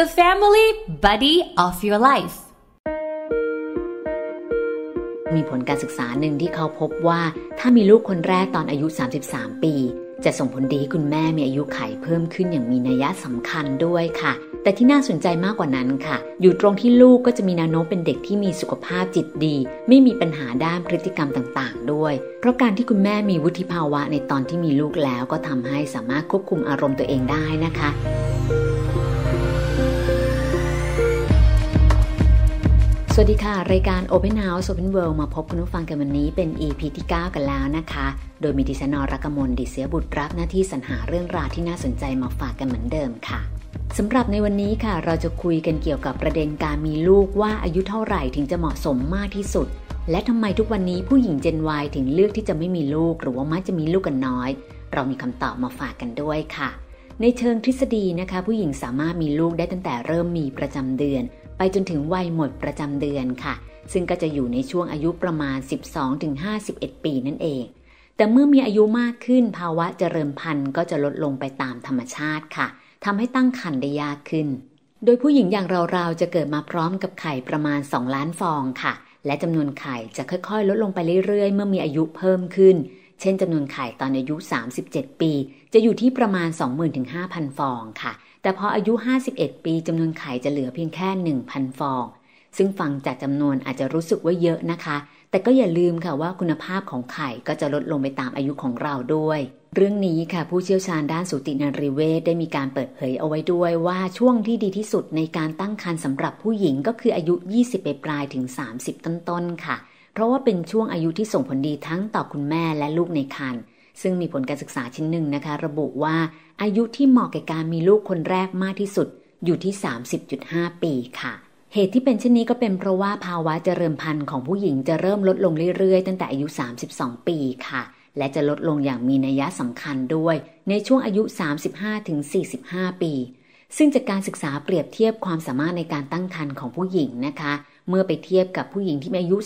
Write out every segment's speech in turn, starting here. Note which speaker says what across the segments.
Speaker 1: the family buddy of your life มีผลการศึกษาหนึ่งที่เขาพบว่าถ้ามีลูกคนแรกตอนอายุ 33 ปี จะส่งผลดีคุณแม่มีอายุไขเพิ่มขึ้นอย่างมีนัยสำคัญด้วยค่ะ แต่ที่น่าสนใจมากกว่านั้นค่ะ อยู่ตรงที่ลูกก็จะมีนาโนเป็นเด็กที่มีสุขภาพจิตดี ไม่มีปัญหาด้านพฤติกรรมต่าง ๆ ด้วย เพราะการที่คุณแม่มีวุฒิภาวะในตอนที่มีลูกแล้วก็ทำให้สามารถควบคุมอารมณ์ตัวเองได้นะคะวัสดีค่ะ รายการ Open House Open World มาพบคุณผู้ฟังกันวันนี้เป็น EP ที่ 9 กันแล้วนะคะ โดยมีดิฉันนรักมลดิเสียบุตรรับ หน้าที่สรรหาเรื่องราวที่น่าสนใจมาฝากกันเหมือนเดิมค่ะสำหรับในวันนี้ค่ะ เราจะคุยกันเกี่ยวกับประเด็นการมีลูกว่าอายุเท่าไหร่ถึงจะเหมาะสมมากที่สุด และทำไมทุกวันนี้ผู้หญิงเจนวายถึงเลือกที่จะไม่มีลูก หรือว่ามักจะมีลูกกันน้อย เรามีคำตอบมาฝากกันด้วยค่ะ ในเชิงทฤษฎีนะคะผู้หญิงสามารถมีลูกได้ตั้งแต่เริ่มมีประจำเดือนไปจนถึงวัยหมดประจำเดือนค่ะ ซึ่งก็จะอยู่ในช่วงอายุประมาณ 12-51 ปีนั่นเอง แต่เมื่อมีอายุมากขึ้น ภาวะเจริญพันธุ์ก็จะลดลงไปตามธรรมชาติค่ะทำให้ตั้งครรภ์ได้ยากขึ้น โดยผู้หญิงอย่างเราๆจะเกิดมาพร้อมกับไข่ประมาณ 2 ล้านฟองค่ะ และจำนวนไข่จะค่อยๆลดลงไปเรื่อยๆเมื่อมีอายุเพิ่มขึ้น เช่นจำนวนไข่ตอนอายุ 37 ปี จะอยู่ที่ประมาณ 20,000-5,000 ฟองค่ะแต่พออายุ 51 ปี จำนวนไข่จะเหลือเพียงแค่ 1,000 ฟอง ซึ่งฟังจากจำนวนอาจจะรู้สึกว่าเยอะนะคะ แต่ก็อย่าลืมค่ะว่าคุณภาพของไข่ก็จะลดลงไปตามอายุของเราด้วย เรื่องนี้ค่ะผู้เชี่ยวชาญด้านสูตินรีเวชได้มีการเปิดเผยเอาไว้ด้วยว่าช่วงที่ดีที่สุดในการตั้งครรภ์สำหรับผู้หญิงก็คืออายุ 20ปปลายถึง 30 ต้นๆ ค่ะ เพราะว่าเป็นช่วงอายุที่ส่งผลดีทั้งต่อคุณแม่และลูกในครรภ์ซึ่งมีผลการศึกษาชิ้นหนึ่งนะคะ ระบุว่าอายุที่เหมาะแก่การมีลูกคนแรกมากที่สุดอยู่ที่ 30.5 ปีค่ะ เหตุที่เป็นเช่นนี้ก็เป็นเพราะว่าภาวะเจริญพันธุ์ของผู้หญิงจะเริ่มลดลงเรื่อยๆ ตั้งแต่อายุ 32 ปีค่ะ และจะลดลงอย่างมีนัยสำคัญด้วย ในช่วงอายุ 35-45 ปี ซึ่งจากการศึกษาเปรียบเทียบความสามารถในการตั้งครรภ์ของผู้หญิงนะคะ เมื่อไปเทียบกับผู้หญิงที่มีอายุ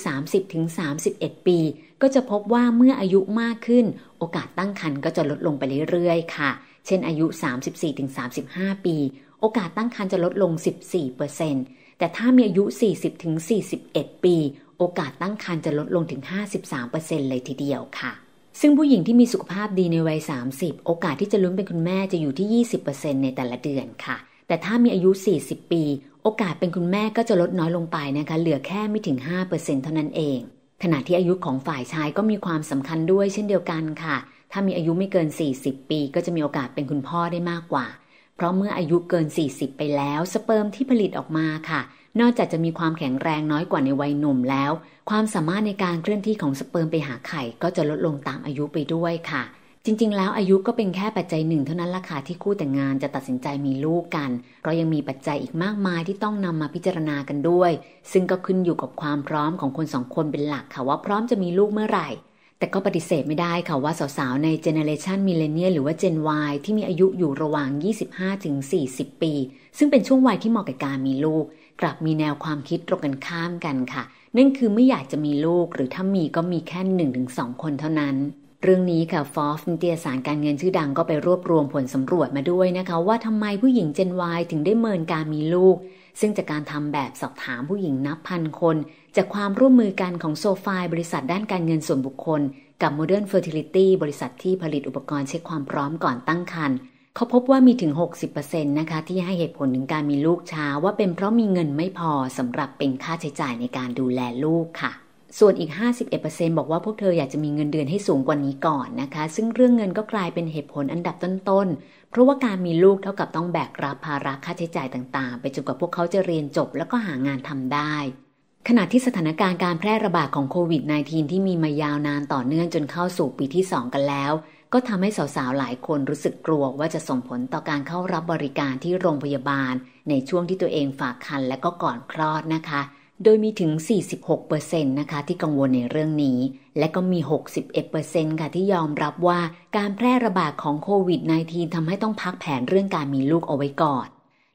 Speaker 1: 30-31 ปีก็จะพบว่าเมื่ออายุมากขึ้น โอกาสตั้งครรภ์ก็จะลดลงไปเรื่อยๆค่ะ เช่นอายุ 34-35 ปี โอกาสตั้งครรภ์จะลดลง 14%แต่ถ้ามีอายุ 40-41 ปี โอกาสตั้งครรภ์จะลดลงถึง 53%เลยทีเดียวค่ะ ซึ่งผู้หญิงที่มีสุขภาพดีในวัย 30 โอกาสที่จะลุ้นเป็นคุณแม่จะอยู่ที่ 20%ในแต่ละเดือนค่ะ แต่ถ้ามีอายุ 40 ปี โอกาสเป็นคุณแม่ก็จะลดน้อยลงไปนะคะ เหลือแค่ไม่ถึง 5%เท่านั้นเองขณะที่อายุของฝ่ายชายก็มีความสำคัญด้วยเช่นเดียวกันค่ะ ถ้ามีอายุไม่เกิน 40 ปีก็จะมีโอกาสเป็นคุณพ่อได้มากกว่า เพราะเมื่ออายุเกิน 40 ไปแล้วสเปิร์มที่ผลิตออกมาค่ะ นอกจากจะมีความแข็งแรงน้อยกว่าในวัยหนุ่มแล้ว ความสามารถในการเคลื่อนที่ของสเปิร์มไปหาไข่ก็จะลดลงตามอายุไปด้วยค่ะจริงๆ แล้วอายุก็เป็นแค่ปัจจัยหนึ่งเท่านั้นละค่ะที่คู่แต่งงานจะตัดสินใจมีลูกกันเรายังมีปัจจัยอีกมากมายที่ต้องนำมาพิจารณากันด้วย ซึ่งก็ขึ้นอยู่กับความพร้อมของคนสองคนเป็นหลักค่ะว่าพร้อมจะมีลูกเมื่อไหร่ แต่ก็ปฏิเสธไม่ได้ค่ะว่าสาวๆในเจเนเรชันมิเลเนียหรือว่าเจนยที่มีอายุอยู่ระหว่าง 25-40 ปี ซึ่งเป็นช่วงวัยที่เหมาะกับการมีลูก กลับมีแนวความคิดตรงกันข้ามกันค่ะนั่นคือไม่อยากจะมีลูกหรือถ้ามีก็มีแค่1-2คนเท่านั้นเรื่องนี้ค่ะ ฟอฟนิตยสารการเงินชื่อดังก็ไปรวบรวมผลสำรวจมาด้วยนะคะ ว่าทำไมผู้หญิงเจนไวถึงได้เมินการมีลูก ซึ่งจากการทำแบบสอบถามผู้หญิงนับพันคนจากความร่วมมือกันของโซฟายบริษัทด้านการเงินส่วนบุคคล กับ Modern Fertility บริษัทที่ผลิตอุปกรณ์เช็คความพร้อมก่อนตั้งครรภ์เขาพบว่ามีถึง 60%นะคะที่ให้เหตุผลถึงการมีลูกช้า ว่าเป็นเพราะมีเงินไม่พอสำหรับเป็นค่าใช้จ่ายในการดูแลลูกค่ะส่วนอีก 51%บอกว่าพวกเธออยากจะมีเงินเดือนให้สูงกว่านี้ก่อนนะคะ ซึ่งเรื่องเงินก็กลายเป็นเหตุผลอันดับต้นๆ เพราะว่าการมีลูกเท่ากับต้องแบกรับภาระค่าใช้จ่ายต่างๆ ไปจนกว่าพวกเขาจะเรียนจบแล้วก็หางานทำได้ขณะที่สถานการณ์การแพร่ระบาดของโควิด -19 ที่มีมายาวนานต่อเนื่องจนเข้าสู่ปีที่ 2 กันแล้ว ก็ทำให้สาวๆ หลายคนรู้สึกกลัวว่าจะส่งผลต่อการเข้ารับบริการที่โรงพยาบาล ในช่วงที่ตัวเองฝากคันและก็ก่อนคลอดนะคะโดยมีถึง 46%นะคะ ที่กังวลในเรื่องนี้ และก็มี 61%ค่ะ ที่ยอมรับว่าการแพร่ระบาดของโควิด -19 ทำให้ต้องพักแผนเรื่องการมีลูกเอาไว้ก่อน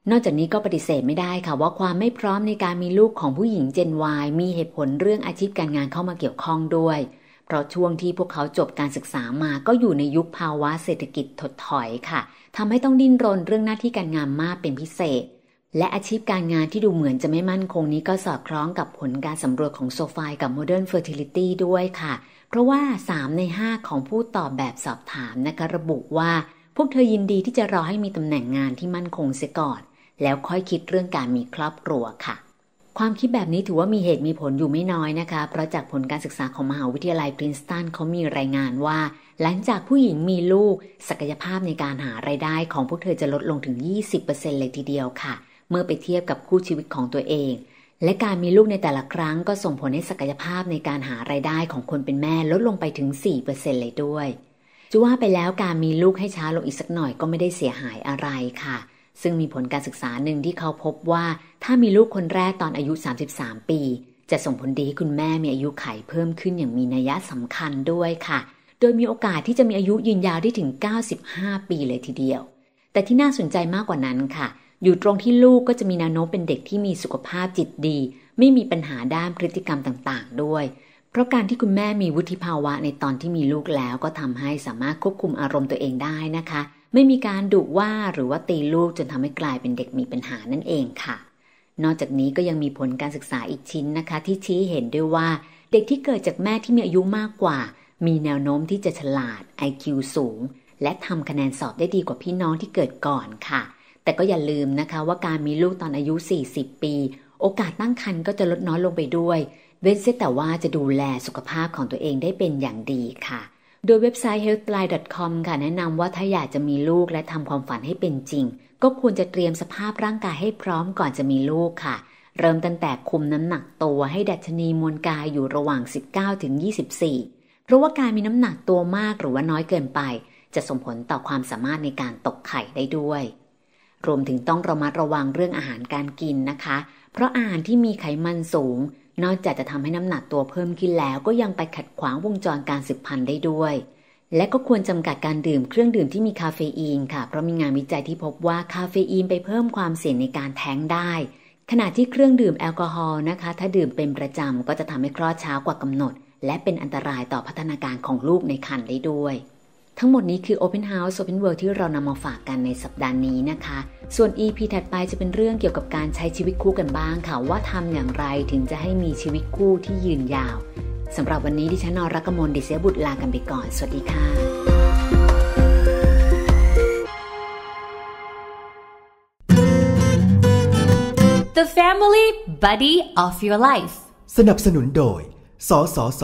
Speaker 1: นอกจากนี้ก็ปฏิเสธไม่ได้ค่ะว่าความไม่พร้อมในการมีลูกของผู้หญิงเจนวายมีเหตุผลเรื่องอาชีพการงานเข้ามาเกี่ยวข้องด้วย เพราะช่วงที่พวกเขาจบการศึกษามา ก็อยู่ในยุคภาวะเศรษฐกิจถดถอยค่ะทำให้ต้องดิ้นรนเรื่องหน้าที่การงานมากเป็นพิเศษและอาชีพการงานที่ดูเหมือนจะไม่มั่นคงนี้ก็สอดคล้องกับผลการสำรวจของโซฟายกับ Modern Fertility ด้วยค่ะ เพราะว่า 3 ใน 5 ของผู้ตอบแบบสอบถามนะคะระบุว่า พวกเธอยินดีที่จะรอให้มีตำแหน่งงานที่มั่นคงเสียก่อน แล้วค่อยคิดเรื่องการมีครอบครัวค่ะ ความคิดแบบนี้ถือว่ามีเหตุมีผลอยู่ไม่น้อยนะคะ เพราะจากผลการศึกษาของมหาวิทยาลัยปรินสตันเขามีรายงานว่า หลังจากผู้หญิงมีลูก ศักยภาพในการหาไรายได้ของพวกเธอจะลดลงถึง 20%เลยทีเดียวค่ะเมื่อไปเทียบกับคู่ชีวิตของตัวเอง และการมีลูกในแต่ละครั้งก็ส่งผลให้ศักยภาพในการหารายได้ของคนเป็นแม่ลดลงไปถึง 4%เลยด้วยจะว่าไปแล้วการมีลูกให้ช้าลงอีกสักหน่อยก็ไม่ได้เสียหายอะไรค่ะ ซึ่งมีผลการศึกษาหนึ่งที่เขาพบว่าถ้ามีลูกคนแรกตอนอายุ 33 ปี จะส่งผลดีให้คุณแม่มีอายุไขเพิ่มขึ้นอย่างมีนัยสำคัญด้วยค่ะ โดยมีโอกาสที่จะมีอายุยืนยาวได้ถึง 95 ปีเลยทีเดียว แต่ที่น่าสนใจมากกว่านั้นค่ะอยู่ตรงที่ลูกก็จะมีแนวโน้มเป็นเด็กที่มีสุขภาพจิตดี ไม่มีปัญหาด้านพฤติกรรมต่างๆ ด้วย เพราะการที่คุณแม่มีวุฒิภาวะในตอนที่มีลูกแล้ว ก็ทำให้สามารถควบคุมอารมณ์ตัวเองได้นะคะ ไม่มีการดุว่าหรือว่าตีลูกจนทำให้กลายเป็นเด็กมีปัญหานั่นเองค่ะ นอกจากนี้ก็ยังมีผลการศึกษาอีกชิ้นนะคะ ที่ชี้เห็นด้วยว่า เด็กที่เกิดจากแม่ที่มีอายุมากกว่ามีแนวโน้มที่จะฉลาด IQ สูง และทำคะแนนสอบได้ดีกว่าพี่น้องที่เกิดก่อนค่ะแต่ก็อย่าลืมนะคะว่าการมีลูกตอนอายุ 40 ปี โอกาสตั้งครรภ์ก็จะลดน้อยลงไปด้วย เว้นเสียแต่ว่าจะดูแลสุขภาพของตัวเองได้เป็นอย่างดีค่ะ โดยเว็บไซต์ healthline.com ค่ะแนะนำว่าถ้าอยากจะมีลูกและทำความฝันให้เป็นจริง ก็ควรจะเตรียมสภาพร่างกายให้พร้อมก่อนจะมีลูกค่ะเริ่มตั้งแต่คุมน้ำหนักตัวให้ดัชนีมวลกายอยู่ระหว่าง 19ถึง24 เพราะว่าการมีน้ำหนักตัวมากหรือว่าน้อยเกินไป จะส่งผลต่อความสามารถในการตกไข่ได้ด้วยรวมถึงต้องระมัดระวังเรื่องอาหารการกินนะคะ เพราะอาหารที่มีไขมันสูง นอกจากจะทำให้น้ำหนักตัวเพิ่มขึ้นแล้วก็ยังไปขัดขวางวงจรการสืบพันธุ์ได้ด้วย และก็ควรจำกัดการดื่มเครื่องดื่มที่มีคาเฟอีนค่ะ เพราะมีงานวิจัยที่พบว่าคาเฟอีนไปเพิ่มความเสี่ยงในการแท้งได้ ขณะที่เครื่องดื่มแอลกอฮอล์นะคะ ถ้าดื่มเป็นประจำก็จะทำให้คลอดช้ากว่ากำหนด และเป็นอันตรายต่อพัฒนาการของลูกในครรภ์ได้ด้วยทั้งหมดนี้คือ Open House Open World ที่เรานำมาฝากกันในสัปดาห์นี้นะคะ ส่วน EP ถัดไปจะเป็นเรื่องเกี่ยวกับการใช้ชีวิตคู่กันบ้างค่ะว่าทำอย่างไรถึงจะให้มีชีวิตคู่ที่ยืนยาวสำหรับวันนี้ดิฉันนรักมลดิเซบุตรลากันไปก่อน สวัสดีค่ะ The Family Buddy of Your Life สนับสนุนโดย สสส